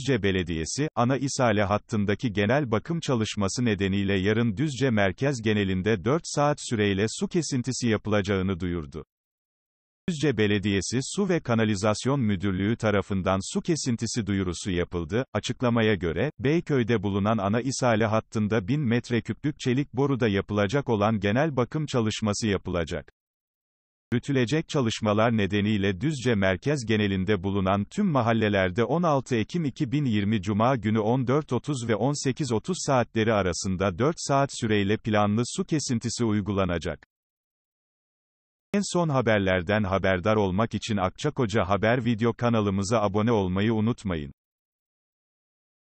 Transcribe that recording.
Düzce Belediyesi, Ana Isale hattındaki genel bakım çalışması nedeniyle yarın Düzce merkez genelinde 4 saat süreyle su kesintisi yapılacağını duyurdu. Düzce Belediyesi Su ve Kanalizasyon Müdürlüğü tarafından su kesintisi duyurusu yapıldı. Açıklamaya göre, Beyköy'de bulunan ana isale hattında 1000 metreküplük çelik boruda yapılacak olan genel bakım çalışması yapılacak. Yürütülecek çalışmalar nedeniyle Düzce merkez genelinde bulunan tüm mahallelerde 16 Ekim 2020 Cuma günü 14.30 ve 18.30 saatleri arasında 4 saat süreyle planlı su kesintisi uygulanacak. En son haberlerden haberdar olmak için Akçakoca Haber video kanalımıza abone olmayı unutmayın.